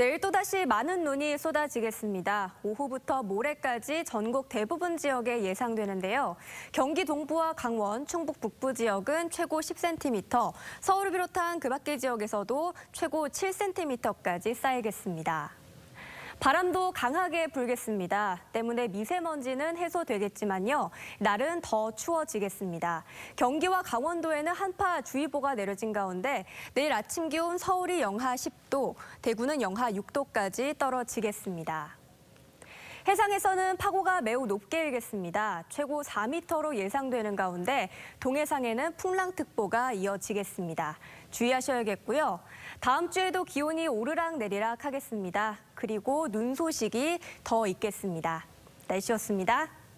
내일 또다시 많은 눈이 쏟아지겠습니다. 오후부터 모레까지 전국 대부분 지역에 예상되는데요. 경기 동부와 강원, 충북 북부 지역은 최고 10cm, 서울을 비롯한 그 밖의 지역에서도 최고 7cm까지 쌓이겠습니다. 바람도 강하게 불겠습니다. 때문에 미세먼지는 해소되겠지만요. 날은 더 추워지겠습니다. 경기와 강원도에는 한파 주의보가 내려진 가운데 내일 아침 기온 서울이 영하 10도, 대구는 영하 6도까지 떨어지겠습니다. 해상에서는 파고가 매우 높게 일겠습니다. 최고 4m로 예상되는 가운데 동해상에는 풍랑특보가 이어지겠습니다. 주의하셔야겠고요. 다음 주에도 기온이 오르락 내리락 하겠습니다. 그리고 눈 소식이 더 있겠습니다. 날씨였습니다.